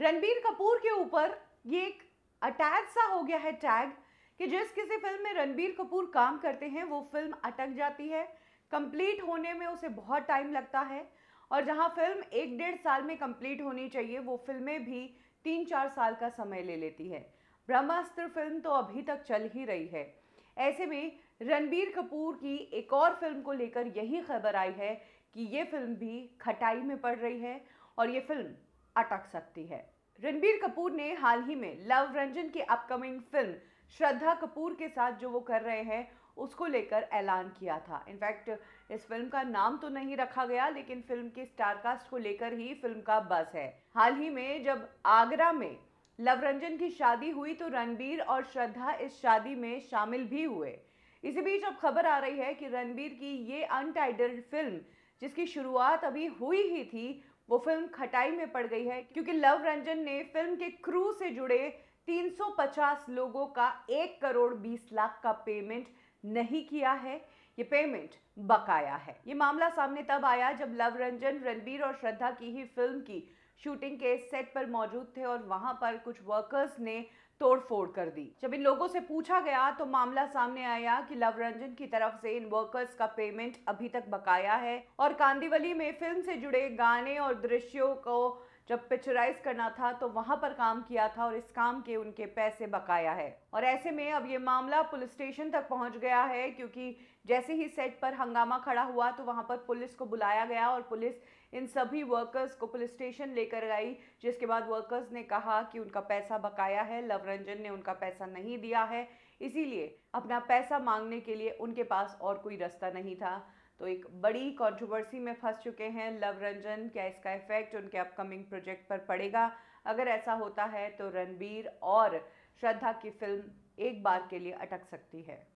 रणबीर कपूर के ऊपर ये एक अटैच सा हो गया है टैग कि जिस किसी फिल्म में रणबीर कपूर काम करते हैं वो फिल्म अटक जाती है कंप्लीट होने में उसे बहुत टाइम लगता है और जहाँ फिल्म एक डेढ़ साल में कंप्लीट होनी चाहिए वो फिल्में भी तीन चार साल का समय ले लेती है ब्रह्मास्त्र फिल्म तो अभी तक चल ही रही है ऐसे में रणबीर कपूर की एक और फिल्म को लेकर यही खबर आई है कि ये फिल्म भी खटाई में पड़ रही है और ये फिल्म अटक सकती है रणबीर कपूर ने हाल ही में लव रंजन की अपकमिंग फिल्म श्रद्धा कपूर के साथ जो वो कर रहे हैं उसको लेकर ऐलान किया था इनफैक्ट इस फिल्म का नाम तो नहीं रखा गया लेकिन फिल्म के स्टारकास्ट को लेकर ही फिल्म का बस है हाल ही में जब आगरा में लव रंजन की शादी हुई तो रणबीर और श्रद्धा इस शादी में शामिल भी हुए इसी बीच अब खबर आ रही है कि रणबीर की ये अनटाइटल्ड फिल्म जिसकी शुरुआत अभी हुई ही थी वो फिल्म खटाई में पड़ गई है क्योंकि लव रंजन ने फिल्म के क्रू से जुड़े 350 लोगों का एक करोड़ बीस लाख का पेमेंट नहीं किया है ये पेमेंट बकाया है ये मामला सामने तब आया जब लव रंजन रणबीर और श्रद्धा की ही फिल्म की शूटिंग के सेट पर मौजूद थे और वहां पर कुछ वर्कर्स ने तोड़फोड़ कर दी जब इन लोगों से पूछा गया तो मामला सामने आया कि लव रंजन की तरफ से इन वर्कर्स का पेमेंट अभी तक बकाया है और कांदीवली में फिल्म से जुड़े गाने और दृश्यों को जब पिक्चराइज करना था तो वहाँ पर काम किया था और इस काम के उनके पैसे बकाया है और ऐसे में अब ये मामला पुलिस स्टेशन तक पहुँच गया है क्योंकि जैसे ही सेट पर हंगामा खड़ा हुआ तो वहाँ पर पुलिस को बुलाया गया और पुलिस इन सभी वर्कर्स को पुलिस स्टेशन लेकर गई जिसके बाद वर्कर्स ने कहा कि उनका पैसा बकाया है लवरंजन ने उनका पैसा नहीं दिया है इसीलिए अपना पैसा मांगने के लिए उनके पास और कोई रास्ता नहीं था तो एक बड़ी कंट्रोवर्सी में फंस चुके हैं लव रंजन क्या इसका इफेक्ट उनके अपकमिंग प्रोजेक्ट पर पड़ेगा अगर ऐसा होता है तो रणबीर और श्रद्धा की फिल्म एक बार के लिए अटक सकती है